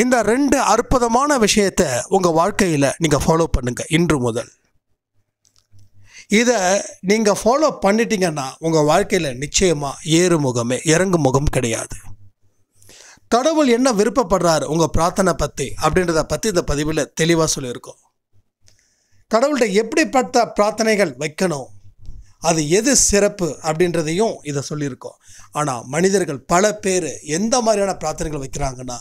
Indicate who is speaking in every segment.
Speaker 1: இந்த ரெண்டு அற்புதமான விஷயத்தை உங்கள் வாழ்க்கையில் நீங்கள் ஃபாலோ பண்ணுங்கள் இன்று முதல் இதை நீங்கள் ஃபாலோ பண்ணிட்டீங்கன்னா உங்கள் வாழ்க்கையில் நிச்சயமாக ஏறு முகமே இறங்கு முகம் கிடையாது கடவுள் என்ன விருப்பப்படுறாரு உங்கள் பிரார்த்தனை பற்றி அப்படின்றத பற்றி இந்த பதிவில் தெளிவாக சொல்லியிருக்கோம் கடவுள்கிட்ட எப்படிப்பட்ட பிரார்த்தனைகள் வைக்கணும் அது எது சிறப்பு அப்படின்றதையும் இதை சொல்லியிருக்கோம் ஆனால் மனிதர்கள் பல பேர் எந்த மாதிரியான பிரார்த்தனைகள் வைக்கிறாங்கன்னா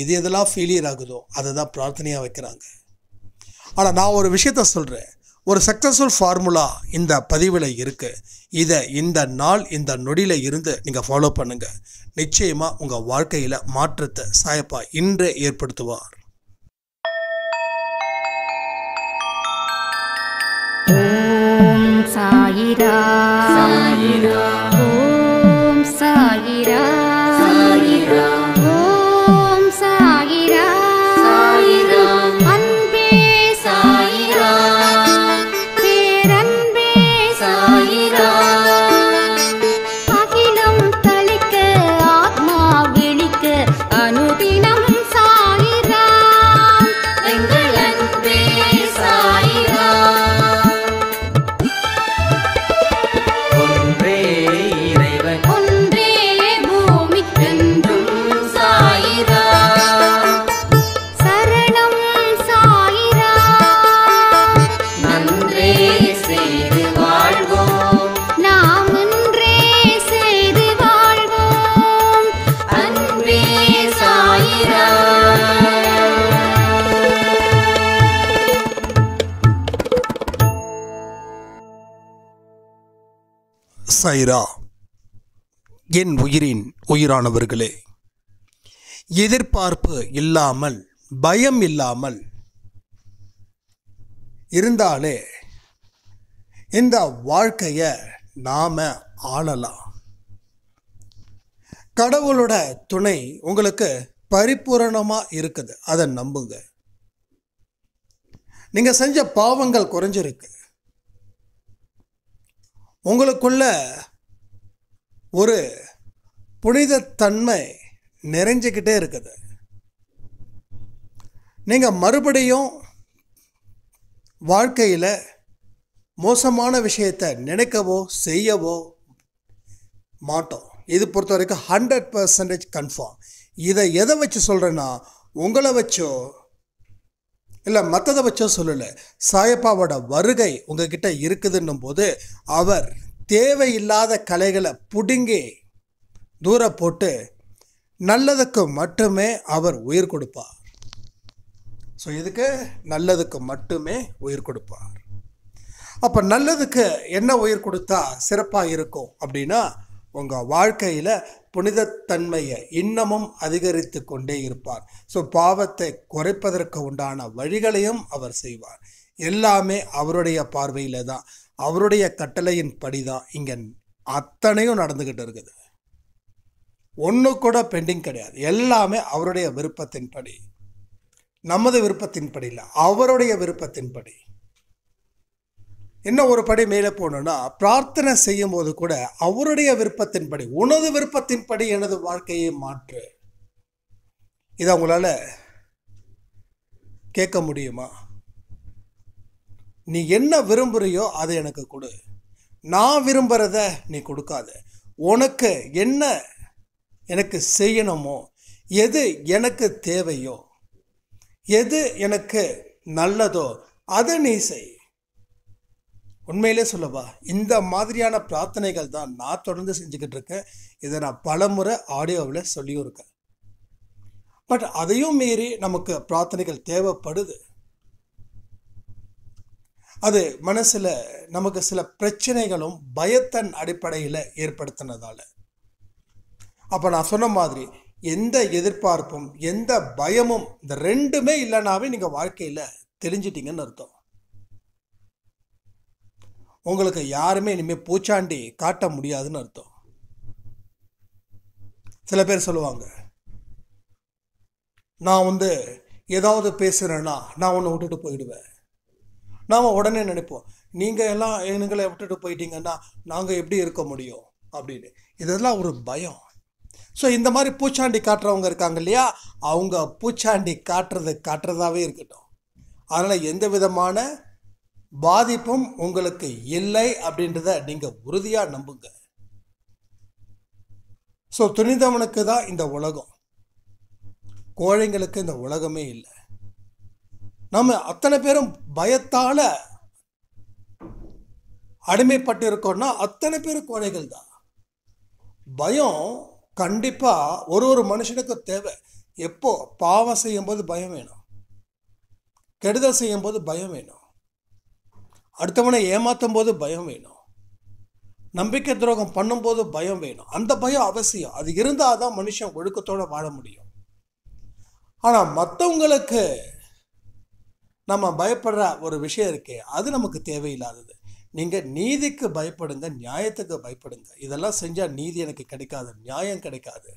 Speaker 1: எது எதெல்லாம் ஃபெயிலியர் ஆகுதோ அதை தான் பிரார்த்தனையாக வைக்கிறாங்க ஆனால் நான் ஒரு விஷயத்த சொல்கிறேன் ஒரு சக்ஸஸ்ஃபுல் ஃபார்முலா இந்த பதிவில் இருக்குது இதை இந்த நாள் இந்த நொடியில் இருந்து நீங்கள் ஃபாலோ பண்ணுங்கள் நிச்சயமாக உங்கள் வாழ்க்கையில் மாற்றத்தை சாயப்பா இன்றே ஏற்படுத்துவார் ஓம் சாயிரா சாயிரா சாயிரா என் உயிரின் உயிரானவர்களே எதிர்பார்ப்பு இல்லாமல் பயம் இல்லாமல் இருந்தாலே இந்த வாழ்க்கையை நாம் ஆளலாம் கடவுளோட துணை உங்களுக்கு பரிபூரணமாக இருக்குது அதை நம்புங்க நீங்கள் செஞ்ச பாவங்கள் குறைஞ்சிருக்கு உங்களுக்குள்ள ஒரு புனிதத்தன்மை நிறைஞ்சிக்கிட்டே இருக்குது நீங்கள் மறுபடியும் வாழ்க்கையில் மோசமான விஷயத்தை நினைக்கவோ செய்யவோ மாட்டோம் இது பொறுத்த வரைக்கும் ஹண்ட்ரட் பர்சன்டேஜ் கன்ஃபார்ம் இதை எதை வச்சு சொல்கிறேன்னா உங்களை வச்சோ இல்லை மற்றதை பட்சம் சொல்லலை சாயப்பாவோட வருகை உங்ககிட்ட இருக்குதுன்னும் போது அவர் தேவையில்லாத கலைகளை பிடுங்கி தூர போட்டு நல்லதுக்கு மட்டுமே அவர் உயிர் கொடுப்பார் ஸோ இதுக்கு நல்லதுக்கு மட்டுமே உயிர் கொடுப்பார் அப்போ நல்லதுக்கு என்ன உயிர் கொடுத்தா சிறப்பாக இருக்கும் அப்படின்னா உங்கள் வாழ்க்கையில் புனிதத்தன்மையை இன்னமும் அதிகரித்து கொண்டே இருப்பார் ஸோ பாவத்தை குறைப்பதற்கு உண்டான வழிகளையும் அவர் செய்வார் எல்லாமே அவருடைய பார்வையில் தான் அவருடைய கட்டளையின் படி தான் இங்கே அத்தனையும் நடந்துக்கிட்டு இருக்குது ஒன்று கூட பெண்டிங் கிடையாது எல்லாமே அவருடைய விருப்பத்தின்படி நமது விருப்பத்தின்படி இல்லை அவருடைய விருப்பத்தின்படி இன்னும் ஒரு படி மேலே போகணுன்னா பிரார்த்தனை செய்யும் போது கூட அவருடைய விருப்பத்தின்படி உனது விருப்பத்தின்படி எனது வாழ்க்கையை மாற்று இதை அவங்களால கேட்க முடியுமா நீ என்ன விரும்புகிறியோ அதை எனக்கு கொடு நான் விரும்புகிறத நீ கொடுக்காத உனக்கு என்ன எனக்கு செய்யணுமோ எது எனக்கு தேவையோ எது எனக்கு நல்லதோ அதை நீ செய் உண்மையிலே சொல்லவா இந்த மாதிரியான பிரார்த்தனைகள் தான் நான் தொடர்ந்து செஞ்சுக்கிட்டு இருக்கேன் இதை நான் பல முறை ஆடியோவில் சொல்லியும் இருக்கேன் பட் அதையும் மீறி நமக்கு பிரார்த்தனைகள் தேவைப்படுது அது மனசில் நமக்கு சில பிரச்சனைகளும் பயத்தன் அடிப்படையில் ஏற்படுத்தினதால் அப்போ நான் சொன்ன மாதிரி எந்த எதிர்பார்ப்பும் எந்த பயமும் இந்த ரெண்டுமே இல்லைனாவே நீங்கள் வாழ்க்கையில் தெரிஞ்சிட்டிங்கன்னு அர்த்தம் உங்களுக்கு யாருமே இனிமேல் பூச்சாண்டி காட்ட முடியாதுன்னு அர்த்தம் சில பேர் சொல்லுவாங்க நான் வந்து ஏதாவது பேசுகிறேன்னா நான் ஒன்று விட்டுட்டு போயிடுவேன் நாம் உடனே நினைப்போம் நீங்கள் எல்லாம் எங்களை விட்டுட்டு போயிட்டீங்கன்னா நாங்கள் எப்படி இருக்க முடியும் அப்படின்னு இதெல்லாம் ஒரு பயம் ஸோ இந்த மாதிரி பூச்சாண்டி காட்டுறவங்க இருக்காங்க இல்லையா அவங்க பூச்சாண்டி காட்டுறது காட்டுறதாவே இருக்கட்டும் அதனால் எந்த விதமான பாதிப்பும் உங்களுக்கு இல்லை அப்படின்றத நீங்கள் உறுதியாக நம்புங்க ஸோ துணிந்தவனுக்கு தான் இந்த உலகம் கோழைங்களுக்கு இந்த உலகமே இல்லை நம்ம அத்தனை பேரும் பயத்தால் அடிமைப்பட்டு இருக்கோம்னா அத்தனை பேரும் கோழைகள் தான் பயம் கண்டிப்பாக ஒரு ஒரு மனுஷனுக்கு தேவை எப்போ பாவம் செய்யும்போது பயம் வேணும் கெடுதல் செய்யும்போது பயம் வேணும் அடுத்தவனை ஏமாற்றும் போது பயம் வேணும் நம்பிக்கை துரோகம் பண்ணும்போது பயம் வேணும் அந்த பயம் அவசியம் அது இருந்தால் தான் மனுஷன் ஒழுக்கத்தோடு வாழ முடியும் ஆனால் மற்றவங்களுக்கு நம்ம பயப்படுற ஒரு விஷயம் இருக்கே அது நமக்கு தேவையில்லாதது நீங்கள் நீதிக்கு பயப்படுங்க நியாயத்துக்கு பயப்படுங்க இதெல்லாம் செஞ்சால் நீதி எனக்கு கிடைக்காது நியாயம் கிடைக்காது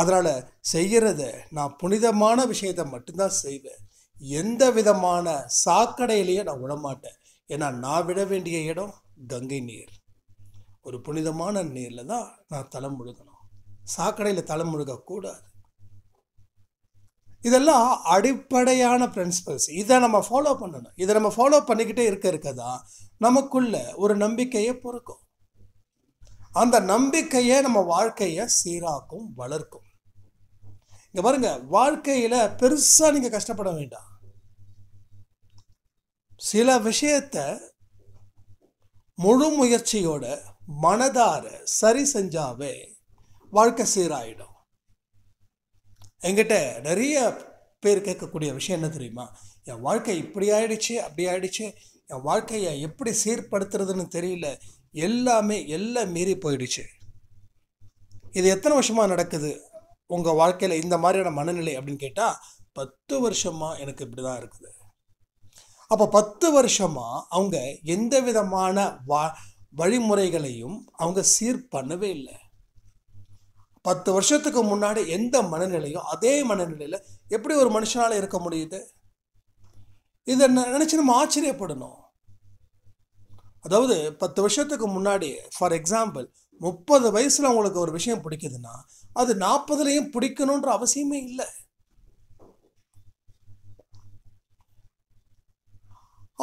Speaker 1: அதனால் செய்கிறத நான் புனிதமான விஷயத்தை மட்டும்தான் செய்வேன் எந்த விதமான சாக்கடையிலையும் நான் விடமாட்டேன் ஏன்னா நான் விட வேண்டிய இடம் கங்கை நீர் ஒரு புனிதமான நீரில் தான் நான் தலை முழுகணும் சாக்கடையில் தலை முழுகக்கூடாது இதெல்லாம் அடிப்படையான பிரின்சிபல்ஸ் இதை நம்ம ஃபாலோ பண்ணணும் இதை நம்ம ஃபாலோ பண்ணிக்கிட்டே இருக்க இருக்க தான் நமக்குள்ள ஒரு நம்பிக்கையை பொறுக்கும் அந்த நம்பிக்கையை நம்ம வாழ்க்கையை சீராக்கும் வளர்க்கும் இங்கே பாருங்கள் வாழ்க்கையில் பெருசாக நீங்கள் கஷ்டப்பட வேண்டாம் சில விஷயத்த முழு முயற்சியோட மனதார சரி செஞ்சாவே வாழ்க்கை சீராயிடும் எங்கிட்ட நிறைய பேர் கேட்கக்கூடிய விஷயம் என்ன தெரியுமா என் வாழ்க்கை இப்படி ஆயிடுச்சு அப்படி ஆயிடுச்சு என் வாழ்க்கையை எப்படி சீர்படுத்துறதுன்னு தெரியல எல்லாமே எல்லாம் மீறி போயிடுச்சு இது எத்தனை வருஷமாக நடக்குது உங்கள் வாழ்க்கையில் இந்த மாதிரியான மனநிலை அப்படின்னு கேட்டால் பத்து வருஷமாக எனக்கு இப்படி தான் இருக்குது அப்போ பத்து வருஷமாக அவங்க எந்த விதமான வா வழிமுறைகளையும் அவங்க சீர் பண்ணவே இல்லை பத்து வருஷத்துக்கு முன்னாடி எந்த மனநிலையும் அதே மனநிலையில் எப்படி ஒரு மனுஷனால் இருக்க முடியுது இதை நினச்சி நம்ம ஆச்சரியப்படணும் அதாவது பத்து வருஷத்துக்கு முன்னாடி ஃபார் எக்ஸாம்பிள் முப்பது வயசில் அவங்களுக்கு ஒரு விஷயம் பிடிக்குதுன்னா அது நாற்பதுலேயும் பிடிக்கணுன்ற அவசியமே இல்லை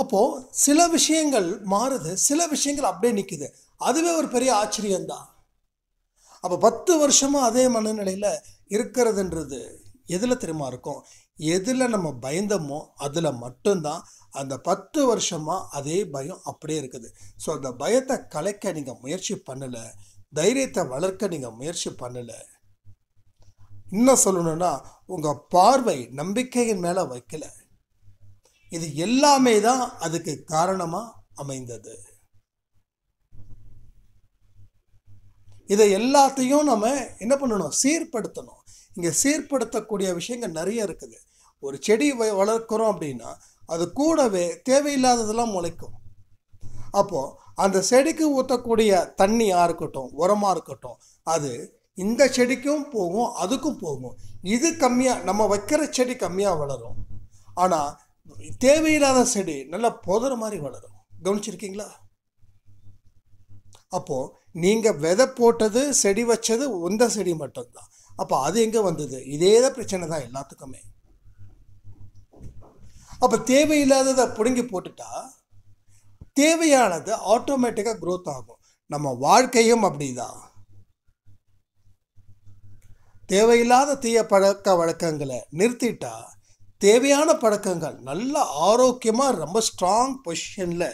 Speaker 1: அப்போது சில விஷயங்கள் மாறுது சில விஷயங்கள் அப்படியே நிற்குது அதுவே ஒரு பெரிய ஆச்சரியம்தான் அப்போ பத்து வருஷமாக அதே மனநிலையில் இருக்கிறதுன்றது எதில் தெரியுமா இருக்கும் எதில் நம்ம பயந்தோமோ அதில் மட்டும்தான் அந்த பத்து வருஷமாக அதே பயம் அப்படியே இருக்குது ஸோ அந்த பயத்தை கலைக்க நீங்கள் முயற்சி பண்ணலை தைரியத்தை வளர்க்க நீங்கள் முயற்சி பண்ணலை இன்னும் சொல்லணுன்னா உங்கள் பார்வை நம்பிக்கையின் மேலே வைக்கலை இது எல்லாமே தான் அதுக்கு காரணமாக அமைந்தது இதை எல்லாத்தையும் நம்ம என்ன பண்ணணும் சீர்படுத்தணும் இங்கே சீர்படுத்தக்கூடிய விஷயங்கள் நிறைய இருக்குது ஒரு செடி வளர்க்குறோம் அப்படின்னா அது கூடவே தேவையில்லாததெல்லாம் முளைக்கும் அப்போது அந்த செடிக்கு ஊற்றக்கூடிய தண்ணியாக இருக்கட்டும் உரமாக இருக்கட்டும் அது இந்த செடிக்கும் போகும் அதுக்கும் போகும் இது கம்மியாக நம்ம வைக்கிற செடி கம்மியாக வளரும் ஆனால் தேவையில்லாத செடி நல்லா புதற மாதிரி வளரும் கவனிச்சிருக்கீங்களா அப்போது நீங்கள் விதை போட்டது செடி வச்சது உந்த செடி மட்டும்தான் அப்போ அது எங்கே வந்தது இதே தான் பிரச்சனை தான் எல்லாத்துக்குமே அப்போ தேவையில்லாததை பிடுங்கி போட்டுட்டா தேவையானது ஆட்டோமேட்டிக்காக க்ரோத் ஆகும் நம்ம வாழ்க்கையும் அப்படிதான் தேவையில்லாத தீய பழக்க வழக்கங்களை நிறுத்திட்டா தேவையான பழக்கங்கள் நல்ல ஆரோக்கியமாக ரொம்ப ஸ்ட்ராங் பொசிஷனில்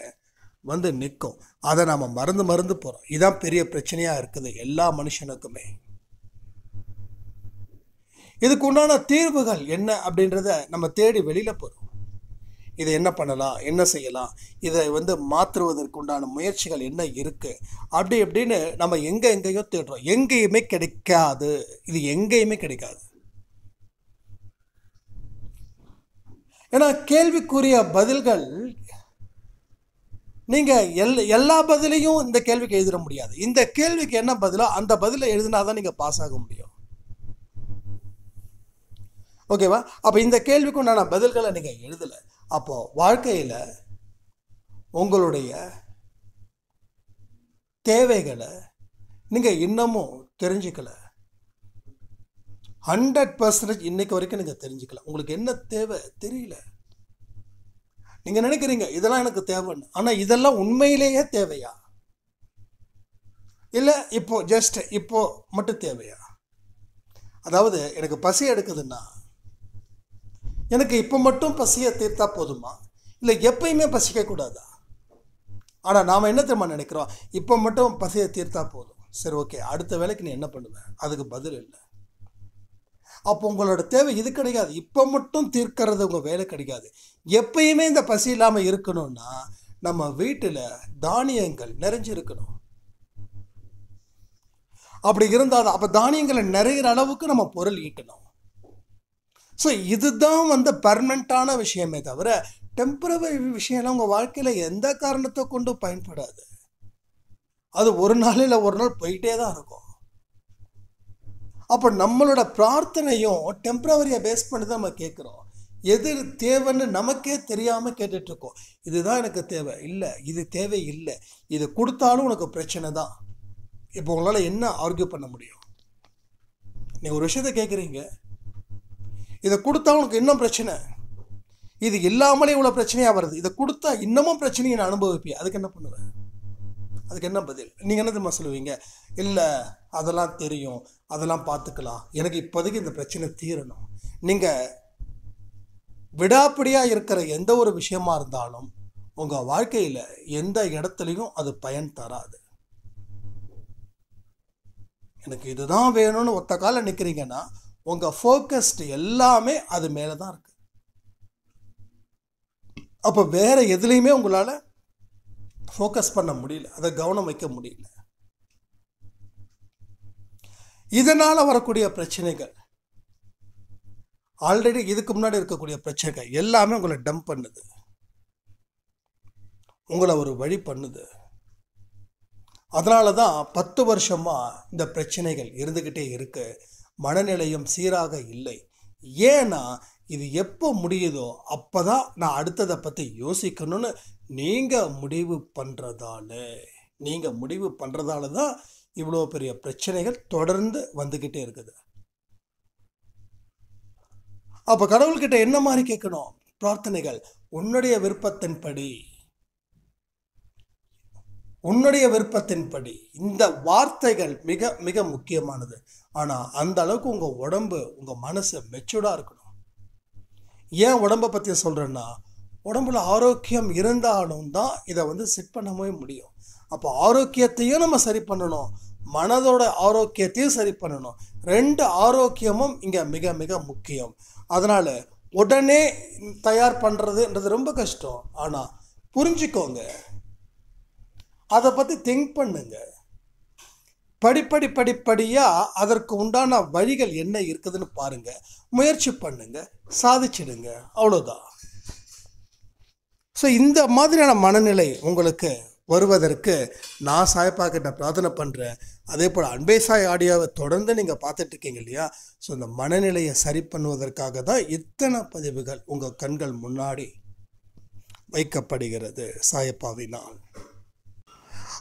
Speaker 1: வந்து நிற்கும் அதை நாம் மறந்து மறந்து போகிறோம் இதுதான் பெரிய பிரச்சனையாக இருக்குது எல்லா மனுஷனுக்குமே இதுக்கு உண்டான தீர்வுகள் என்ன அப்படின்றத நம்ம தேடி வெளியில் போகிறோம் இதை என்ன பண்ணலாம் என்ன செய்யலாம் இதை வந்து மாற்றுவதற்கு உண்டான முயற்சிகள் என்ன இருக்குது அப்படி இப்படின்னு நம்ம எங்கே எங்கேயோ தேடுறோம் எங்கேயுமே கிடைக்காது இது எங்கேயுமே கிடைக்காது ஏன்னா கேள்விக்குரிய பதில்கள் நீங்கள் எல் எல்லா பதிலையும் இந்த கேள்விக்கு எழுதிட முடியாது இந்த கேள்விக்கு என்ன பதிலோ அந்த பதிலை எழுதினா தான் நீங்கள் பாஸ் ஆக முடியும் ஓகேவா அப்போ இந்த கேள்விக்கு நான் பதில்களை நீங்கள் எழுதலை அப்போது வாழ்க்கையில் உங்களுடைய தேவைகளை நீங்கள் இன்னமும் தெரிஞ்சுக்கலை ஹண்ட்ரட் பர்சன்டேஜ் இன்றைக்கு வரைக்கும் நீங்கள் தெரிஞ்சுக்கலாம் உங்களுக்கு என்ன தேவை தெரியல நீங்கள் நினைக்கிறீங்க இதெல்லாம் எனக்கு தேவைன்னு ஆனால் இதெல்லாம் உண்மையிலேயே தேவையா இல்லை இப்போ ஜஸ்ட் இப்போ மட்டும் தேவையா அதாவது எனக்கு பசி எடுக்குதுன்னா எனக்கு இப்போ மட்டும் பசியை தீர்த்தா போதுமா இல்லை எப்பயுமே பசிக்கக்கூடாதா ஆனால் நாம் என்ன தெரியுமா நினைக்கிறோம் இப்போ மட்டும் பசியை தீர்த்தா போதும் சரி ஓகே அடுத்த வேலைக்கு நீ என்ன பண்ணுவேன் அதுக்கு பதில் இல்லை அப்போ உங்களோட தேவை இது கிடையாது இப்போ மட்டும் தீர்க்கிறது உங்கள் வேலை கிடைக்காது எப்பயுமே இந்த பசி இல்லாமல் இருக்கணும்னா நம்ம வீட்டில் தானியங்கள் நிறைஞ்சிருக்கணும் அப்படி இருந்தால் அப்போ தானியங்களை நிறைகிற அளவுக்கு நம்ம பொருள் ஈட்டணும் ஸோ இதுதான் வந்து பர்மனண்ட்டான விஷயமே தவிர டெம்பரவரி விஷயம்லாம் உங்கள் வாழ்க்கையில் எந்த காரணத்தை கொண்டும் பயன்படாது அது ஒரு நாள் இல்லை ஒரு நாள் போயிட்டே தான் இருக்கும் அப்போ நம்மளோட பிரார்த்தனையும் டெம்ப்ரவரியை பேஸ் பண்ணி தான் நம்ம கேட்குறோம் எது தேவைன்னு நமக்கே தெரியாமல் கேட்டுட்ருக்கோம் இதுதான் எனக்கு தேவை இல்லை இது தேவை இல்லை இது கொடுத்தாலும் உனக்கு பிரச்சனை தான் இப்போ உங்களால் என்ன ஆர்கியூ பண்ண முடியும் நீங்கள் ஒரு விஷயத்த கேட்குறீங்க இதை கொடுத்தா உனக்கு இன்னும் பிரச்சனை இது இல்லாமலே இவ்வளோ பிரச்சனையாக வருது இதை கொடுத்தா இன்னமும் பிரச்சனையை நான் அனுபவிப்பேன் அதுக்கு என்ன பண்ணுவேன் அதுக்கு என்ன பதில் நீங்கள் என்ன தெரியுமா சொல்லுவீங்க இல்லை அதெல்லாம் தெரியும் அதெல்லாம் பார்த்துக்கலாம் எனக்கு இப்போதைக்கு இந்த பிரச்சனை தீரணும் நீங்கள் விடாப்பிடியாக இருக்கிற எந்த ஒரு விஷயமா இருந்தாலும் உங்கள் வாழ்க்கையில் எந்த இடத்துலையும் அது பயன் தராது எனக்கு இதுதான் வேணும்னு ஒத்த காலம் நிற்கிறீங்கன்னா உங்கள் ஃபோக்கஸ்ட் எல்லாமே அது மேலே தான் இருக்குது அப்போ வேறு எதுலேயுமே உங்களால் ஃபோக்கஸ் பண்ண முடியல அதை கவனம் வைக்க முடியல இதனால் வரக்கூடிய பிரச்சனைகள் ஆல்ரெடி இதுக்கு முன்னாடி இருக்கக்கூடிய பிரச்சனைகள் எல்லாமே உங்களை டம்ப் பண்ணுது உங்களை ஒரு வழி பண்ணுது அதனால தான் பத்து வருஷமாக இந்த பிரச்சனைகள் இருந்துக்கிட்டே இருக்குது மனநிலையும் சீராக இல்லை ஏன்னா இது எப்போ முடியுதோ அப்போ தான் நான் அடுத்ததை பற்றி யோசிக்கணும்னு நீங்கள் முடிவு பண்ணுறதால நீங்கள் முடிவு பண்ணுறதால தான் இவ்வளோ பெரிய பிரச்சனைகள் தொடர்ந்து வந்துக்கிட்டே இருக்குது அப்போ கடவுள்கிட்ட என்ன மாதிரி கேட்கணும் பிரார்த்தனைகள் உன்னுடைய விருப்பத்தின்படி உன்னுடைய விருப்பத்தின்படி இந்த வார்த்தைகள் மிக மிக முக்கியமானது ஆனால் அந்த அளவுக்கு உங்கள் உடம்பு உங்கள் மனசு மெச்சூர்டாக இருக்கணும் ஏன் உடம்பை பற்றி சொல்கிறேன்னா உடம்புல ஆரோக்கியம் இருந்தாலும் தான் இதை வந்து செட் பண்ணவே முடியும் அப்போ ஆரோக்கியத்தையும் நம்ம சரி பண்ணணும் மனதோட ஆரோக்கியத்தையும் சரி பண்ணணும் ரெண்டு ஆரோக்கியமும் இங்கே மிக மிக முக்கியம் அதனால் உடனே தயார் பண்ணுறதுன்றது ரொம்ப கஷ்டம் ஆனால் புரிஞ்சுக்கோங்க அதை பற்றி திங்க் பண்ணுங்கள் படிப்படி படிப்படியாக அதற்கு உண்டான வழிகள் என்ன இருக்குதுன்னு பாருங்கள் முயற்சி பண்ணுங்கள் சாதிச்சிடுங்க அவ்வளோதான் ஸோ இந்த மாதிரியான மனநிலை உங்களுக்கு வருவதற்கு நான் கிட்ட பிரார்த்தனை பண்ணுறேன் அதே போல் அன்பே சாய் ஆடியோவை தொடர்ந்து நீங்கள் பார்த்துட்ருக்கீங்க இல்லையா ஸோ இந்த மனநிலையை சரி பண்ணுவதற்காக தான் இத்தனை பதிவுகள் உங்கள் கண்கள் முன்னாடி வைக்கப்படுகிறது சாயப்பாவினால்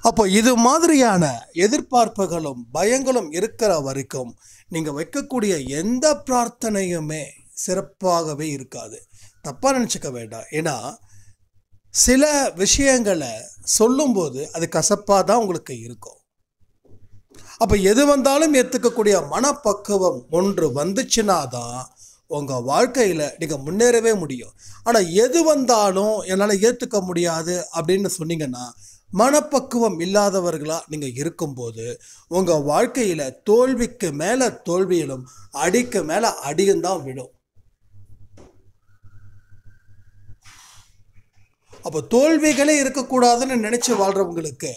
Speaker 1: அப்போ இது மாதிரியான எதிர்பார்ப்புகளும் பயங்களும் இருக்கிற வரைக்கும் நீங்கள் வைக்கக்கூடிய எந்த பிரார்த்தனையுமே சிறப்பாகவே இருக்காது தப்பாக நினச்சிக்க வேண்டாம் ஏன்னா சில விஷயங்களை சொல்லும்போது அது கசப்பாக தான் உங்களுக்கு இருக்கும் அப்போ எது வந்தாலும் ஏற்றுக்கக்கூடிய மனப்பக்குவம் ஒன்று வந்துச்சுன்னா தான் உங்கள் வாழ்க்கையில் நீங்கள் முன்னேறவே முடியும் ஆனால் எது வந்தாலும் என்னால் ஏற்றுக்க முடியாது அப்படின்னு சொன்னீங்கன்னா மனப்பக்குவம் இல்லாதவர்களாக நீங்கள் இருக்கும்போது உங்கள் வாழ்க்கையில் தோல்விக்கு மேலே தோல்வியிலும் அடிக்கு மேலே அடியும் தான் விடும் அப்போ தோல்விகளே இருக்கக்கூடாதுன்னு நினச்சி வாழ்கிறவங்களுக்கு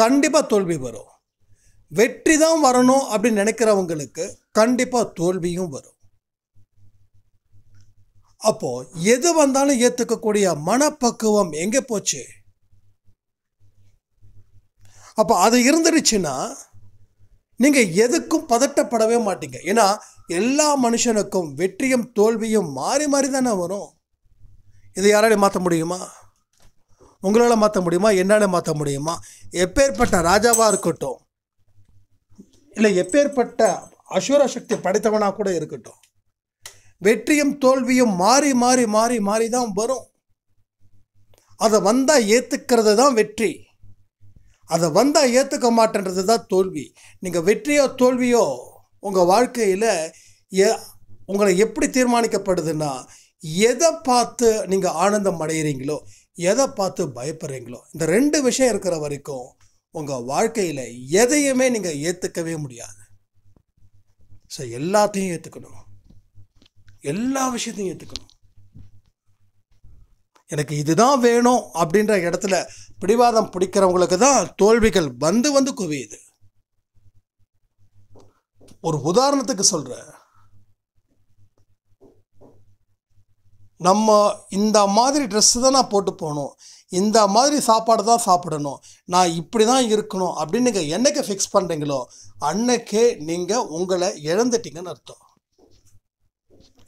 Speaker 1: கண்டிப்பாக தோல்வி வரும் வெற்றி தான் வரணும் அப்படின்னு நினைக்கிறவங்களுக்கு கண்டிப்பாக தோல்வியும் வரும் அப்போது எது வந்தாலும் ஏற்றுக்கக்கூடிய மனப்பக்குவம் எங்கே போச்சு அப்போ அது இருந்துடுச்சுன்னா நீங்கள் எதுக்கும் பதட்டப்படவே மாட்டீங்க ஏன்னா எல்லா மனுஷனுக்கும் வெற்றியும் தோல்வியும் மாறி மாறி தானே வரும் இதை யாராலையும் மாற்ற முடியுமா உங்களால் மாற்ற முடியுமா என்னால் மாற்ற முடியுமா எப்பேற்பட்ட ராஜாவாக இருக்கட்டும் இல்லை எப்பேற்பட்ட அசுர சக்தி படைத்தவனாக கூட இருக்கட்டும் வெற்றியும் தோல்வியும் மாறி மாறி மாறி மாறி தான் வரும் அதை வந்தால் ஏற்றுக்கிறது தான் வெற்றி அதை வந்தால் ஏற்றுக்க மாட்டேன்றது தான் தோல்வி நீங்கள் வெற்றியோ தோல்வியோ உங்கள் வாழ்க்கையில் எ உங்களை எப்படி தீர்மானிக்கப்படுதுன்னா எதை பார்த்து நீங்கள் ஆனந்தம் அடைகிறீங்களோ எதை பார்த்து பயப்படுறீங்களோ இந்த ரெண்டு விஷயம் இருக்கிற வரைக்கும் உங்கள் வாழ்க்கையில் எதையுமே நீங்கள் ஏற்றுக்கவே முடியாது ஸோ எல்லாத்தையும் ஏற்றுக்கணும் எல்லா விஷயத்தையும் ஏற்றுக்கணும் எனக்கு இதுதான் வேணும் அப்படின்ற இடத்துல பிடிவாதம் பிடிக்கிறவங்களுக்கு தான் தோல்விகள் வந்து வந்து குவியுது ஒரு உதாரணத்துக்கு சொல்கிறேன் நம்ம இந்த மாதிரி ட்ரெஸ்ஸு தான் நான் போட்டு போகணும் இந்த மாதிரி சாப்பாடு தான் சாப்பிடணும் நான் இப்படி தான் இருக்கணும் அப்படின்னு நீங்கள் என்னைக்கு ஃபிக்ஸ் பண்ணுறீங்களோ அன்னைக்கே நீங்கள் உங்களை இழந்துட்டீங்கன்னு அர்த்தம்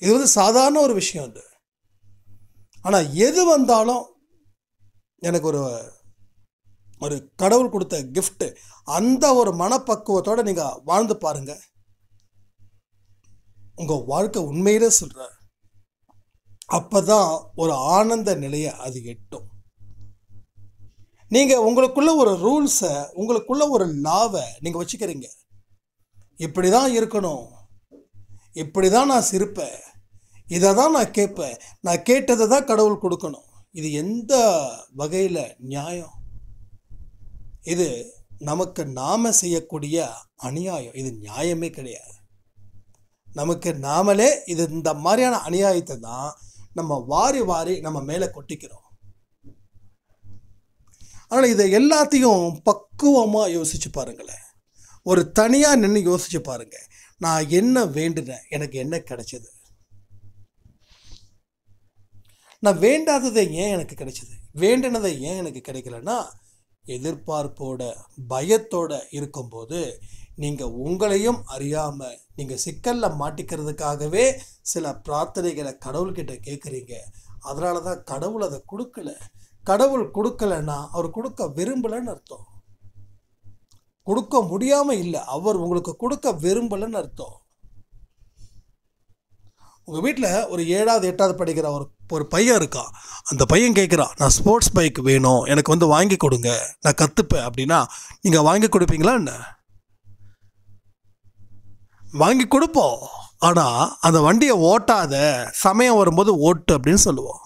Speaker 1: இது வந்து சாதாரண ஒரு விஷயம் அது ஆனால் எது வந்தாலும் எனக்கு ஒரு ஒரு கடவுள் கொடுத்த கிஃப்ட்டு அந்த ஒரு மனப்பக்குவத்தோடு நீங்கள் வாழ்ந்து பாருங்கள் உங்கள் வாழ்க்கை உண்மையிலே சொல்கிற அப்போ தான் ஒரு ஆனந்த நிலையை அது எட்டும் நீங்கள் உங்களுக்குள்ள ஒரு ரூல்ஸை உங்களுக்குள்ள ஒரு லாவை நீங்கள் வச்சுக்கிறீங்க இப்படி தான் இருக்கணும் இப்படி தான் நான் சிரிப்பேன் இதை தான் நான் கேட்பேன் நான் கேட்டதை தான் கடவுள் கொடுக்கணும் இது எந்த வகையில் நியாயம் இது நமக்கு நாம் செய்யக்கூடிய அநியாயம் இது நியாயமே கிடையாது நமக்கு நாமளே இது இந்த மாதிரியான அநியாயத்தை தான் நம்ம வாரி வாரி நம்ம மேலே கொட்டிக்கிறோம் ஆனால் இதை எல்லாத்தையும் பக்குவமாக யோசித்து பாருங்களேன் ஒரு தனியாக நின்று யோசித்து பாருங்கள் நான் என்ன வேண்டுனேன் எனக்கு என்ன கிடைச்சது நான் வேண்டாததை ஏன் எனக்கு கிடைச்சது வேண்டினதை ஏன் எனக்கு கிடைக்கலன்னா எதிர்பார்ப்போட பயத்தோட இருக்கும்போது நீங்கள் உங்களையும் அறியாமல் நீங்கள் சிக்கலில் மாட்டிக்கிறதுக்காகவே சில பிரார்த்தனைகளை கடவுள்கிட்ட கேட்குறீங்க அதனால தான் கடவுள் அதை கொடுக்கல கடவுள் கொடுக்கலன்னா அவர் கொடுக்க விரும்பலைன்னு அர்த்தம் கொடுக்க முடியாமல் இல்லை அவர் உங்களுக்கு கொடுக்க விரும்பலைன்னு அர்த்தம் உங்கள் வீட்டில் ஒரு ஏழாவது எட்டாவது படிக்கிற ஒரு ஒரு பையன் இருக்கான் அந்த பையன் கேட்குறான் நான் ஸ்போர்ட்ஸ் பைக் வேணும் எனக்கு வந்து வாங்கி கொடுங்க நான் கற்றுப்பேன் அப்படின்னா நீங்கள் வாங்கி கொடுப்பீங்களா என்ன வாங்கி கொடுப்போம் ஆனால் அந்த வண்டியை ஓட்டாத சமயம் வரும்போது ஓட்டு அப்படின்னு சொல்லுவோம்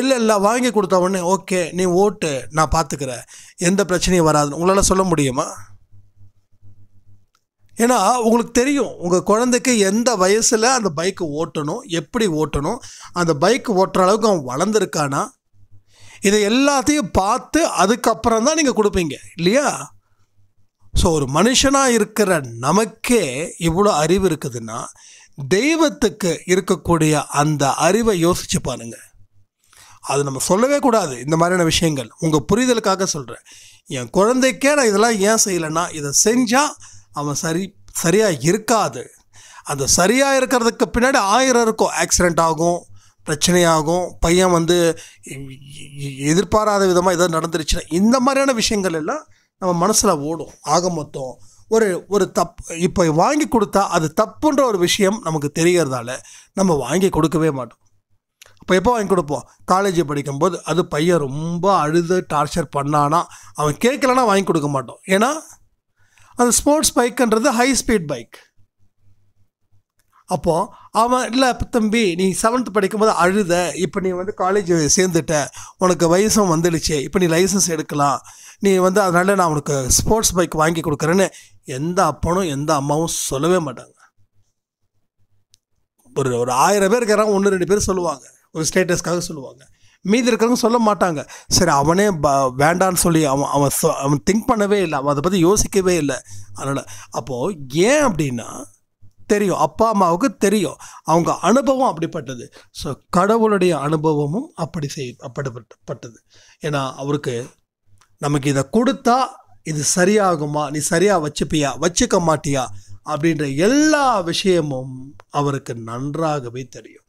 Speaker 1: இல்லை இல்லை வாங்கி கொடுத்த உடனே ஓகே நீ ஓட்டு நான் பார்த்துக்கிறேன் எந்த பிரச்சனையும் வராதுன்னு உங்களால் சொல்ல முடியுமா ஏன்னா உங்களுக்கு தெரியும் உங்கள் குழந்தைக்கு எந்த வயசில் அந்த பைக்கு ஓட்டணும் எப்படி ஓட்டணும் அந்த பைக் ஓட்டுற அளவுக்கு அவன் வளர்ந்துருக்கானா இதை எல்லாத்தையும் பார்த்து அதுக்கப்புறம் தான் நீங்கள் கொடுப்பீங்க இல்லையா ஸோ ஒரு மனுஷனாக இருக்கிற நமக்கே இவ்வளோ அறிவு இருக்குதுன்னா தெய்வத்துக்கு இருக்கக்கூடிய அந்த அறிவை யோசிச்சு பாருங்க அது நம்ம சொல்லவே கூடாது இந்த மாதிரியான விஷயங்கள் உங்கள் புரிதலுக்காக சொல்கிறேன் என் குழந்தைக்கே நான் இதெல்லாம் ஏன் செய்யலைன்னா இதை செஞ்சால் அவன் சரி சரியாக இருக்காது அந்த சரியாக இருக்கிறதுக்கு பின்னாடி ஆயிரம் இருக்கும் ஆக்சிடெண்ட் ஆகும் பிரச்சனையாகும் பையன் வந்து எதிர்பாராத விதமாக ஏதாவது நடந்துருச்சுன்னா இந்த மாதிரியான விஷயங்கள் எல்லாம் நம்ம மனசில் ஓடும் ஆக மொத்தம் ஒரு ஒரு தப் இப்போ வாங்கி கொடுத்தா அது தப்புன்ற ஒரு விஷயம் நமக்கு தெரிகிறதால நம்ம வாங்கி கொடுக்கவே மாட்டோம் இப்போ எப்போ வாங்கி கொடுப்போம் காலேஜ் படிக்கும்போது அது பையன் ரொம்ப அழுது டார்ச்சர் பண்ணானா அவன் கேட்கலன்னா வாங்கி கொடுக்க மாட்டோம் ஏன்னா அந்த ஸ்போர்ட்ஸ் பைக்குன்றது ஹை ஸ்பீட் பைக் அப்போது அவன் இல்லை இப்போ தம்பி நீ செவன்த் படிக்கும்போது அழுத இப்போ நீ வந்து காலேஜ் சேர்ந்துட்ட உனக்கு வயசும் வந்துடுச்சு இப்போ நீ லைசன்ஸ் எடுக்கலாம் நீ வந்து அதனால் நான் உனக்கு ஸ்போர்ட்ஸ் பைக் வாங்கி கொடுக்குறேன்னு எந்த அப்பனும் எந்த அம்மாவும் சொல்லவே மாட்டாங்க ஒரு ஒரு ஆயிரம் பேர் இருக்கிறாங்க ஒன்று ரெண்டு பேர் சொல்லுவாங்க ஒரு ஸ்டேட்டஸ்க்காக சொல்லுவாங்க மீதி இருக்கிறவங்க சொல்ல மாட்டாங்க சரி அவனே ப வேண்டான்னு சொல்லி அவன் அவன் சொ அவன் திங்க் பண்ணவே இல்லை அவன் அதை பற்றி யோசிக்கவே இல்லை அதனால் அப்போது ஏன் அப்படின்னா தெரியும் அப்பா அம்மாவுக்கு தெரியும் அவங்க அனுபவம் அப்படிப்பட்டது ஸோ கடவுளுடைய அனுபவமும் அப்படி செய் அப்படிப்பட்டது ஏன்னா அவருக்கு நமக்கு இதை கொடுத்தா இது சரியாகுமா நீ சரியாக வச்சுப்பியா வச்சுக்க மாட்டியா அப்படின்ற எல்லா விஷயமும் அவருக்கு நன்றாகவே தெரியும்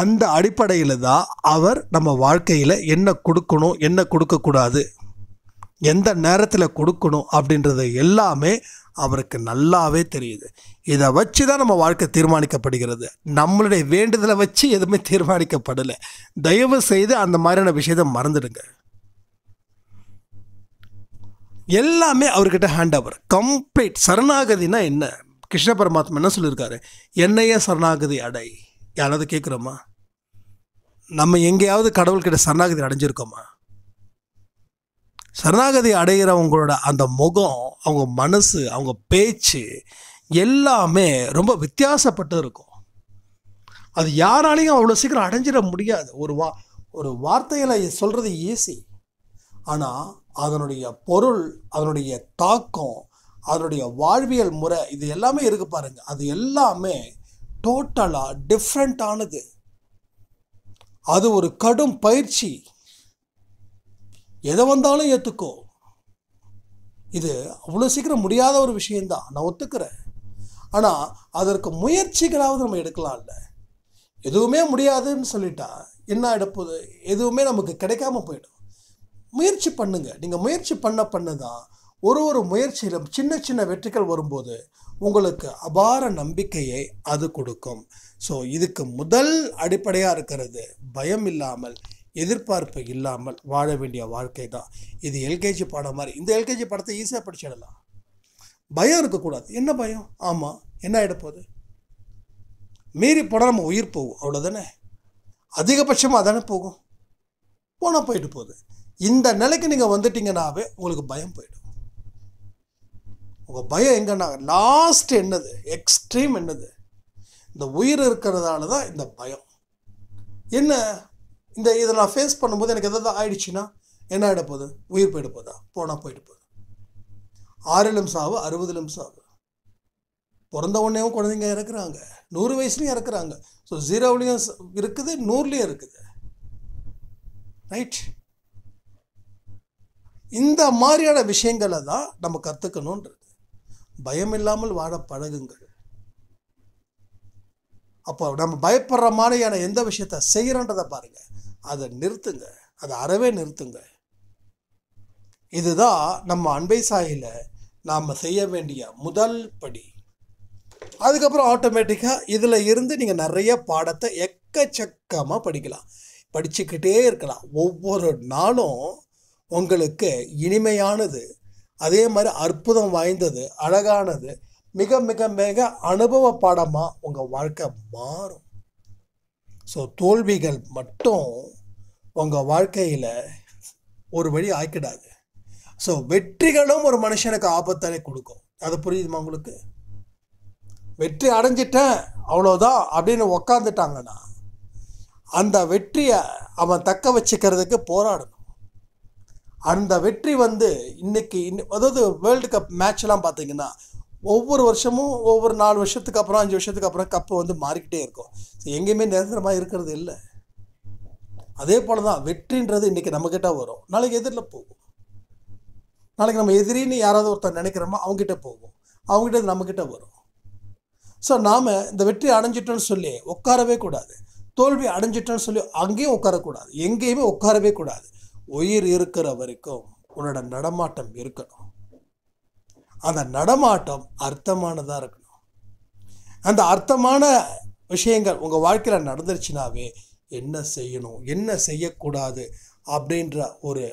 Speaker 1: அந்த அடிப்படையில் தான் அவர் நம்ம வாழ்க்கையில் என்ன கொடுக்கணும் என்ன கொடுக்கக்கூடாது எந்த நேரத்தில் கொடுக்கணும் அப்படின்றது எல்லாமே அவருக்கு நல்லாவே தெரியுது இதை வச்சு தான் நம்ம வாழ்க்கை தீர்மானிக்கப்படுகிறது நம்மளுடைய வேண்டுதலை வச்சு எதுவுமே தீர்மானிக்கப்படலை தயவு செய்து அந்த மாதிரியான விஷயத்தை மறந்துடுங்க எல்லாமே அவர்கிட்ட ஹேண்ட் ஓவர் கம்ப்ளீட் சரணாகதினா என்ன கிருஷ்ண பரமாத்மா என்ன சொல்லியிருக்காரு என்னையே சரணாகதி அடை யாராவது கேட்குறோமா நம்ம எங்கேயாவது கடவுள்கிட்ட சரணாகதி அடைஞ்சிருக்கோமா சரணாகதி அடைகிறவங்களோட அந்த முகம் அவங்க மனசு அவங்க பேச்சு எல்லாமே ரொம்ப வித்தியாசப்பட்டு இருக்கும் அது யாராலையும் அவ்வளோ சீக்கிரம் அடைஞ்சிட முடியாது ஒரு வா ஒரு வார்த்தையில் சொல்கிறது ஈஸி ஆனால் அதனுடைய பொருள் அதனுடைய தாக்கம் அதனுடைய வாழ்வியல் முறை இது எல்லாமே இருக்குது பாருங்கள் அது எல்லாமே டோட்டலாக டிஃப்ரெண்ட் ஆனது அது ஒரு கடும் பயிற்சி எதை வந்தாலும் ஏற்றுக்கோ இது அவ்வளோ சீக்கிரம் முடியாத ஒரு விஷயந்தான் நான் ஒத்துக்கிறேன் ஆனால் அதற்கு முயற்சிகளாவது நம்ம எடுக்கலாம்ல எதுவுமே முடியாதுன்னு சொல்லிட்டா என்ன எடுப்போது எதுவுமே நமக்கு கிடைக்காம போயிடும் முயற்சி பண்ணுங்கள் நீங்கள் முயற்சி பண்ண பண்ண தான் ஒரு ஒரு முயற்சியிலும் சின்ன சின்ன வெற்றிகள் வரும்போது உங்களுக்கு அபார நம்பிக்கையை அது கொடுக்கும் ஸோ இதுக்கு முதல் அடிப்படையாக இருக்கிறது பயம் இல்லாமல் எதிர்பார்ப்பு இல்லாமல் வாழ வேண்டிய வாழ்க்கை தான் இது எல்கேஜி பாடம் மாதிரி இந்த எல்கேஜி படத்தை ஈஸியாக படிச்சிடலாம் பயம் இருக்கக்கூடாது என்ன பயம் ஆமாம் என்ன ஆகிடப்போகுது மீறி போனால் நம்ம உயிர் போகும் அவ்வளோதானே அதிகபட்சமாக தானே போகும் போனால் போயிட்டு போகுது இந்த நிலைக்கு நீங்கள் வந்துட்டீங்கன்னாவே உங்களுக்கு பயம் போயிடும் உங்கள் பயம் எங்கன்னா லாஸ்ட் என்னது எக்ஸ்ட்ரீம் என்னது இந்த உயிர் இருக்கிறதால தான் இந்த பயம் என்ன இந்த இதை நான் ஃபேஸ் பண்ணும்போது எனக்கு எதாவது ஆயிடுச்சுன்னா என்ன ஆகிட போகுது உயிர் போயிட போதா போனால் போயிட்டு போகுது ஆறு ஆறிலும் அறுபது நிமிஷம் ஆகும் பிறந்த உடனேவும் குழந்தைங்க இறக்குறாங்க நூறு வயசுலையும் இறக்குறாங்க ஸோ ஜீரோவிலையும் இருக்குது நூறுலேயும் இருக்குது ரைட் இந்த மாதிரியான விஷயங்களை தான் நம்ம கற்றுக்கணுன்றது பயமில்லாமல் வாழ பழகுங்கள் அப்போ நம்ம பயப்படுற மாதிரியான எந்த விஷயத்த செய்கிறன்றதை பாருங்கள் அதை நிறுத்துங்க அதை அறவே நிறுத்துங்க இதுதான் நம்ம அன்பை சாயில நாம் செய்ய வேண்டிய முதல் படி அதுக்கப்புறம் ஆட்டோமேட்டிக்காக இதில் இருந்து நீங்கள் நிறைய பாடத்தை எக்கச்சக்கமாக படிக்கலாம் படிச்சுக்கிட்டே இருக்கலாம் ஒவ்வொரு நாளும் உங்களுக்கு இனிமையானது அதே மாதிரி அற்புதம் வாய்ந்தது அழகானது மிக மிக மிக அனுபவ பாடமாக உங்கள் வாழ்க்கை மாறும் ஸோ தோல்விகள் மட்டும் உங்கள் வாழ்க்கையில் ஒரு வழி ஆக்கிடாது ஸோ வெற்றிகளும் ஒரு மனுஷனுக்கு ஆபத்தானே கொடுக்கும் அது புரியுதுமா உங்களுக்கு வெற்றி அடைஞ்சிட்டேன் அவ்வளோதான் அப்படின்னு உக்காந்துட்டாங்கன்னா அந்த வெற்றியை அவன் தக்க வச்சுக்கிறதுக்கு போராடணும் அந்த வெற்றி வந்து இன்றைக்கி அதாவது வேர்ல்டு கப் எல்லாம் பார்த்தீங்கன்னா ஒவ்வொரு வருஷமும் ஒவ்வொரு நாலு வருஷத்துக்கு அப்புறம் அஞ்சு வருஷத்துக்கு அப்புறம் கப்பு வந்து மாறிக்கிட்டே இருக்கும் ஸோ எங்கேயுமே நிரந்தரமாக இருக்கிறது இல்லை அதே போல் தான் வெற்றின்றது இன்றைக்கி நம்மக்கிட்ட வரும் நாளைக்கு எதிரில் போகும் நாளைக்கு நம்ம எதிரின்னு யாராவது ஒருத்தர் நினைக்கிறோமோ அவங்ககிட்ட போகும் அவங்ககிட்ட நம்மக்கிட்ட வரும் ஸோ நாம் இந்த வெற்றி அடைஞ்சிட்டோன்னு சொல்லி உட்காரவே கூடாது தோல்வி அடைஞ்சிட்டோன்னு சொல்லி அங்கேயும் உட்காரக்கூடாது எங்கேயுமே உட்காரவே கூடாது உயிர் இருக்கிற வரைக்கும் உன்னோட நடமாட்டம் இருக்கணும் அந்த நடமாட்டம் அர்த்தமானதாக இருக்கணும் அந்த அர்த்தமான விஷயங்கள் உங்கள் வாழ்க்கையில் நடந்துருச்சுனாவே என்ன செய்யணும் என்ன செய்யக்கூடாது அப்படின்ற ஒரு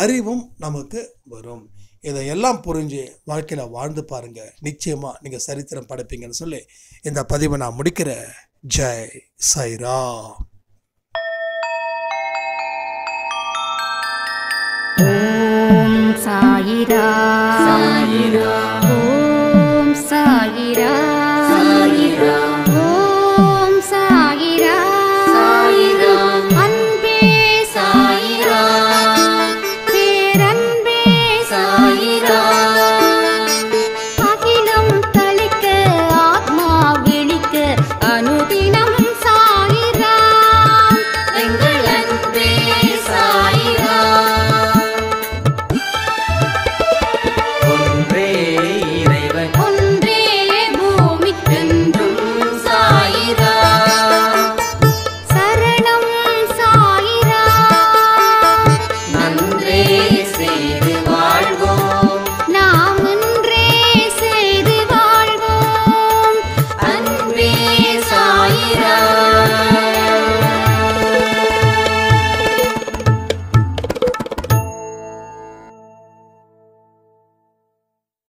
Speaker 1: அறிவும் நமக்கு வரும் இதையெல்லாம் புரிஞ்சு வாழ்க்கையில் வாழ்ந்து பாருங்கள் நிச்சயமாக நீங்கள் சரித்திரம் படைப்பீங்கன்னு சொல்லி இந்த பதிவை நான் முடிக்கிறேன் ஜெய் சைராம் ஓம் சாயிரா சாயிரா ஓம் சாயிரா